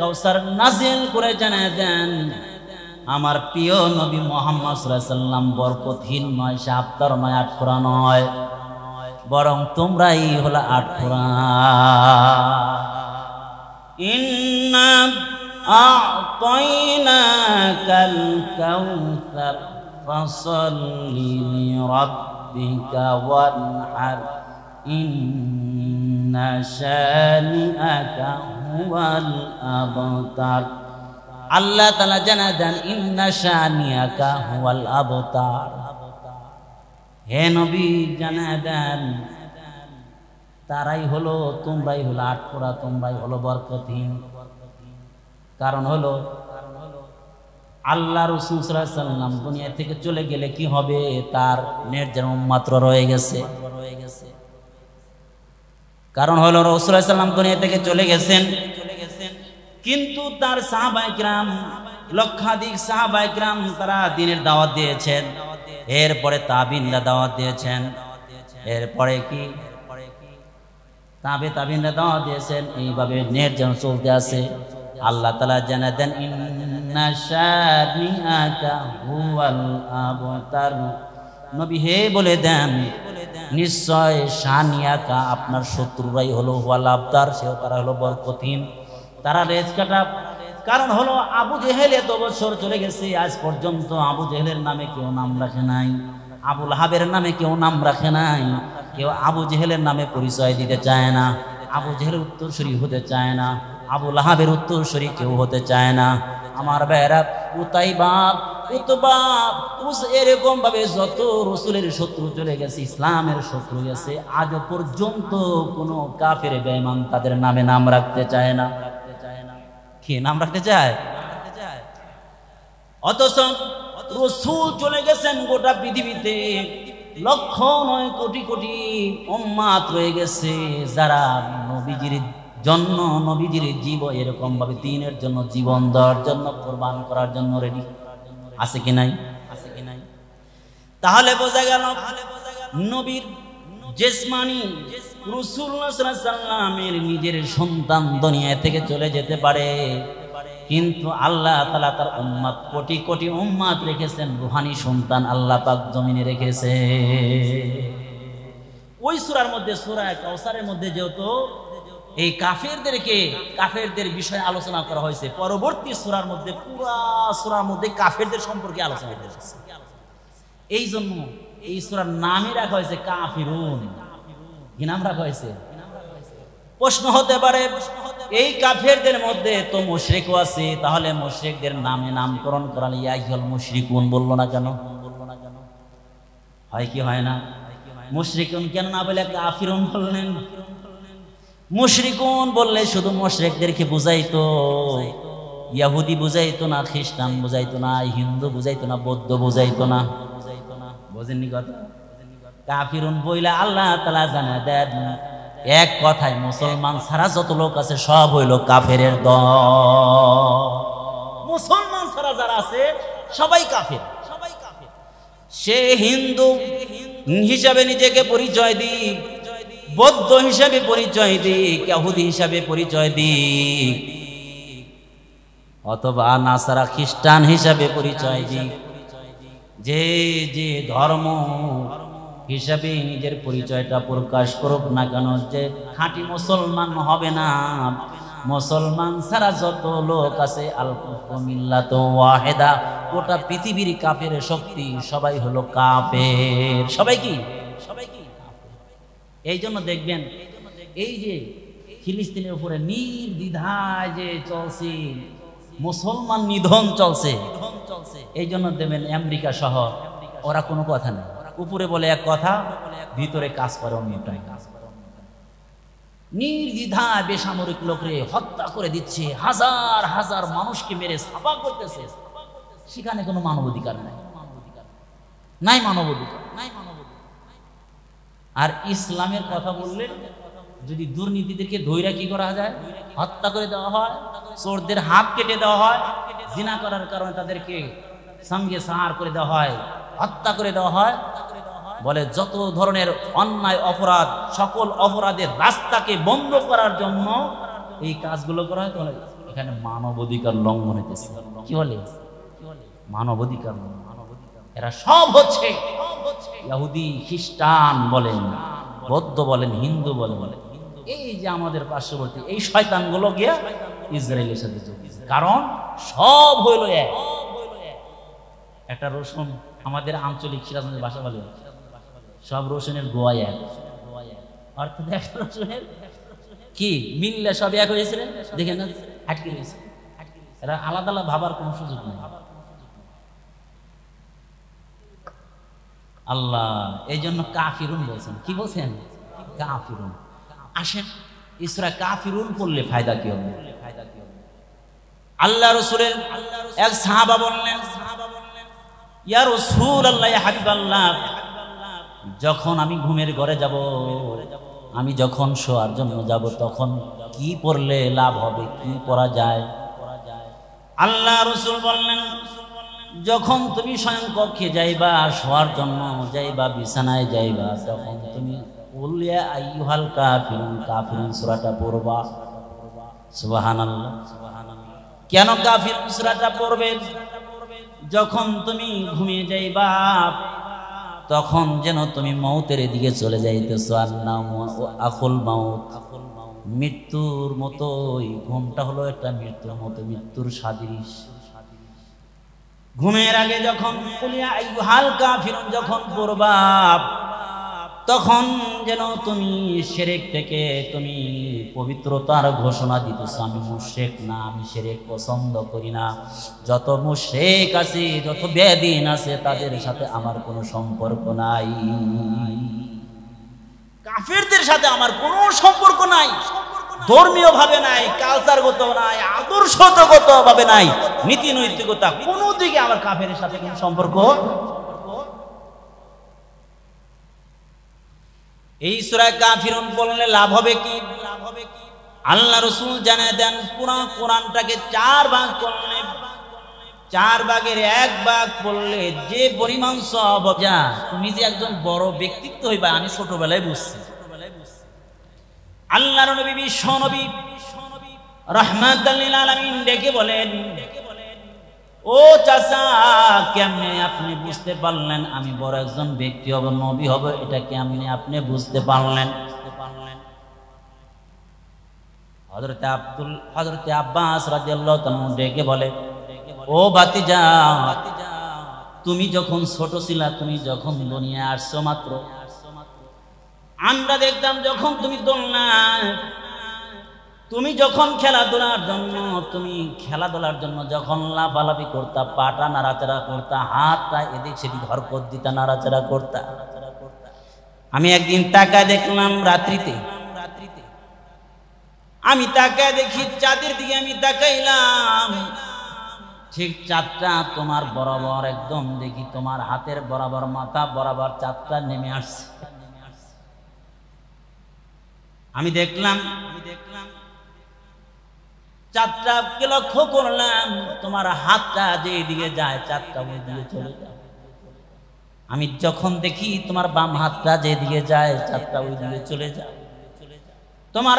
কাউসার নাজিল করে জানিয়ে দেন আমার প্রিয় নবী মোহাম্মদ সাল্লাম বরকতহীন নয় সে আফতার নয় আটখোরা নয় বরং তোমরাই হলো আটখোরা ইন্না আতাইনাকাল কাউসার ফসল্লি লিরাব্বিকা ওয়ানহার ইন্না শানিআকা হুয়াল আবতার আল্লাহ তাআলা জানা দেন ইন্না শানিয়াকা হুয়াল আবতার হে নবী জানা দেন তারাই হলো তোমরাই হলো আটপোড়া তোমরাই হলো বরকতহীন কারণ হলো আল্লাহ রসুল সাল্লাম দুনিয়া থেকে চলে গেলে কি হবে তার নেট মাত্র রয়ে গেছে কারণ হলো রসুলাম দুনিয়া থেকে চলে গেছেন কিন্তু তার সাহাবাইকরাম লক্ষাধিক সাহাবাইকরাম তারা দিনের দাওয়াত দিয়েছেন এরপরে তাবিনরা দাওয়াত দিয়েছেন এরপরে কি তাবে তাবিনরা দাওয়াত দিয়েছেন এইভাবে নেট যেন চলতে আছে আল্লাহ তালা জানা দেন নবী হে বলে দেন হ্যাঁ। নিশ্চয় সানিয়াকা আপনার শত্রুরাই হলো ওয়াল আবদার সেও তারা হলো কঠিন তারা রেজ কাটা কারণ হলো আবু জেহেল এত বছর চলে গেছে আজ পর্যন্ত আবু জেহেলের নামে কেউ নাম রাখে নাই আবুল হাবের নামে কেউ নাম রাখে নাই কেউ আবু জেহেলের নামে পরিচয় দিতে চায় না আবু জেহেলের উত্তরসূরি হতে চায় না আবুল হাবের উত্তরসূরি কেউ হতে চায় না আমার বেড়া বা উতবা উস এরকম ভাবে যত রসুলের শত্রু চলে গেছে ইসলামের শত্রু গেছে আজ পর্যন্ত কোনো কাফের বেঈমান তাদের নামে নাম রাখতে চায় না কি নাম রাখতে চায় অথচ রসুল চলে গেছেন গোটা পৃথিবীতে লক্ষ নয় কোটি কোটি উম্মাত রয়ে গেছে যারা নবীজির জন্য নবীজির জীব এরকম ভাবে দিনের জন্য জীবন দেওয়ার জন্য কোরবান করার জন্য রেডি আছে কি নাই আছে কি নাই তাহলে বোঝা গেল নবীর জেসমানি রসুল্লাহামের নিজের সন্তান দুনিয়া থেকে চলে যেতে পারে কিন্তু আল্লাহ তালা তার উম্মাদ কোটি কোটি উম্মাদ রেখেছেন রুহানি সন্তান আল্লাহ পাক জমিনে রেখেছে ওই সুরার মধ্যে সুরায় কৌসারের মধ্যে যেহেতু এই কাফেরদেরকে কাফেরদের বিষয়ে আলোচনা করা হয়েছে পরবর্তী সুরার মধ্যে পুরা সুরার মধ্যে কাফেরদের সম্পর্কে আলোচনা করা হয়েছে এই জন্য এই সুরার নামই রাখা হয়েছে কাফিরুন কি নাম রাখা হয়েছে প্রশ্ন হতে পারে এই কাফেরদের মধ্যে তো মুশরিক আছে তাহলে মুশরিকদের নামে নামকরণ করালে ইয়াহিয়াল মুশরিকুন বললো না কেন হয় কি হয় না মুশরিকুন কেন না বলে কাফিরুন বললেন মুশরিকুন বললে শুধু মুশরিকদেরকে বুঝাইতো ইয়াহুদি বুঝাইতো না খ্রিস্টান বুঝাইতো না হিন্দু বুঝাইতো না বৌদ্ধ বুঝাইতো না বোঝেননি কথা কাফিরুন বইলা আল্লাহ তালা জানা দেন এক কথায় মুসলমান ছাড়া যত লোক আছে সব হইল কাফের দ মুসলমান ছাড়া যারা আছে সবাই কাফের সবাই কাফের সে হিন্দু হিসাবে নিজেকে পরিচয় দিই বৌদ্ধ হিসাবে পরিচয় দিক ইয়াহুদি হিসাবে পরিচয় দিক অথবা নাসারা খ্রিস্টান হিসাবে পরিচয় দিক যে যে ধর্ম হিসাবে নিজের পরিচয়টা প্রকাশ করুক না কেন যে খাঁটি মুসলমান হবে না মুসলমান ছাড়া যত লোক আছে আলকুমিল্লাত ওয়াহেদা গোটা পৃথিবীর কাপের শক্তি সবাই হলো কাপের সবাই কি সবাই কি এই জন্য দেখবেন এই যে ফিলিস্তিনের উপরে নির্দ্বিধায় যে চলছে মুসলমান নিধন চলছে এই জন্য দেবেন আমেরিকা সহ ওরা কোনো কথা নেই উপরে বলে এক কথা ভিতরে কাজ করে অন্যটাই কাজ নির্দিধা বেসামরিক লোকরে হত্যা করে দিচ্ছে হাজার হাজার মানুষকে মেরে সাফা করতেছে সেখানে কোনো মানবাধিকার নাই মানবাধিকার নাই মানবাধিকার নাই আর ইসলামের কথা বললে যদি দুর্নীতিদেরকে ধৈরা কি করা যায় হত্যা করে দেওয়া হয় চোরদের হাত কেটে দেওয়া হয় জিনা করার কারণে তাদেরকে সঙ্গে সাহার করে দেওয়া হয় হত্যা করে দেওয়া হয় বলে যত ধরনের অন্যায় অপরাধ সকল অপরাধের রাস্তাকে বন্ধ করার জন্য এই কাজগুলো করা হয় এখানে অধিকার লঙ্ঘন হইতেছে কি বলে মানব অধিকার এরা সব হচ্ছে ইহুদি খ্রিস্টান বলেন বৌদ্ধ বলেন হিন্দু বলেন এই যে আমাদের পার্শ্ববর্তী এই শয়তানগুলো গিয়া ইসরায়েলের সাথে যোগ কারণ সব হইল এক একটা রসুন আমাদের আঞ্চলিক সিরাজগঞ্জের ভাষা বলে সব রসুনের গোয়া এক অর্থাৎ এক রসুনের কি মিললে সব এক হয়েছিলেন দেখে না আটকে গেছে এরা আলাদা আলাদা ভাবার কোনো সুযোগ নেই আল্লাহ এই জন্য কাফিরুন বলছেন কি বলছেন কাফিরুন আসেন ইসরা কাফিরুন করলে ফায়দা কি হবে আল্লাহ রসুলের এক সাহাবা বললেন ইয়া রসুল আল্লাহ হাবিব আল্লাহ যখন আমি ঘুমের ঘরে যাব আমি যখন শোয়ার জন্য যাব তখন কি পড়লে লাভ হবে কি পড়া যায় আল্লাহ রসুল বললেন যখন তুমি স্বয়ং কক্ষে যাইবা শোয়ার জন্য যাইবা বিছানায় যাইবা তখন তুমি উলিয়া আইহাল কাফিরুন কাফিরুন সুরাটা পড়বা সুবহানাল্লাহ কেন কাফিরুন সুরাটা পড়বে যখন তুমি ঘুমিয়ে যাইবা তখন যেন তুমি মৌতের দিকে চলে যাইতেছ আর নাম আকুল মাউত মৃত্যুর মতোই ঘুমটা হলো একটা মৃত্যুর মতো মৃত্যুর সাদৃশ্য ঘুমের আগে যখন হালকা ফিরুন যখন পূর্বাপ তখন যেন তুমি সেরেক থেকে তুমি পবিত্রতার ঘোষণা দিতেছ আমি মুশেক না আমি সেরেক পছন্দ করি না যত মুশেক আছে যত বেদিন আছে তাদের সাথে আমার কোনো সম্পর্ক নাই কাফেরদের সাথে আমার কোনো সম্পর্ক নাই ধর্মীয় ভাবে নাই কালচারগত নাই আদর্শগত ভাবে নাই নীতি নৈতিকতা কোনো দিকে আমার কাফের সাথে কোনো সম্পর্ক এই সুরায় বললে লাভ হবে কি লাভ হবে কি আল্লাহ রসুল জানে দেন পুরা কোরআনটাকে চার ভাগ করলে চার ভাগের এক ভাগ করলে যে পরিমাণ সব যা তুমি যে একজন বড় ব্যক্তিত্ব হইবা আমি ছোটবেলায় বুঝছি আল্লাহর নবী বিশ্ব নবী রহমাতুল্লিল আলামিন ডেকে বলেন ও চাচা কেমনে আপনি বুঝতে পারলেন আমি বড় একজন ব্যক্তি হব নবী হব এটা কেমনে আপনি বুঝতে পারলেন হজরতে আব্দুল হজরতে আব্বাস রাজিয়াল্লাহ তাআলা ডেকে বলে ও বাতিজা তুমি যখন ছোট ছিলা তুমি যখন দুনিয়া আসছো মাত্র আমরা দেখতাম যখন তুমি দোলনা তুমি যখন খেলাধুলার জন্য তুমি খেলাধুলার জন্য যখন লাফালাফি করতা পাটা নাড়াচাড়া করতা হাতটা এদিক সেদিক হরকত দিতা নাড়াচাড়া করতা আমি একদিন তাকায় দেখলাম রাত্রিতে আমি তাকায় দেখি চাঁদের দিকে আমি তাকাইলাম ঠিক চাঁদটা তোমার বরাবর একদম দেখি তোমার হাতের বরাবর মাথা বরাবর চাঁদটা নেমে আসছে আমি দেখলাম চাঁদটাকে লক্ষ্য করলাম তোমার হাতটা যে যেদিকে যায় চারটা দিয়ে চলে যায় আমি যখন দেখি তোমার বাম হাতটা যেদিকে যায় চারটা ওই দিকে চলে যায় তোমার